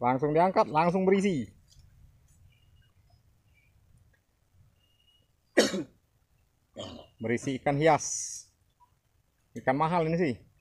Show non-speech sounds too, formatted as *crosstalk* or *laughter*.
Langsung diangkat, langsung berisi. *coughs* berisi ikan hias. Ikan mahal ini sih.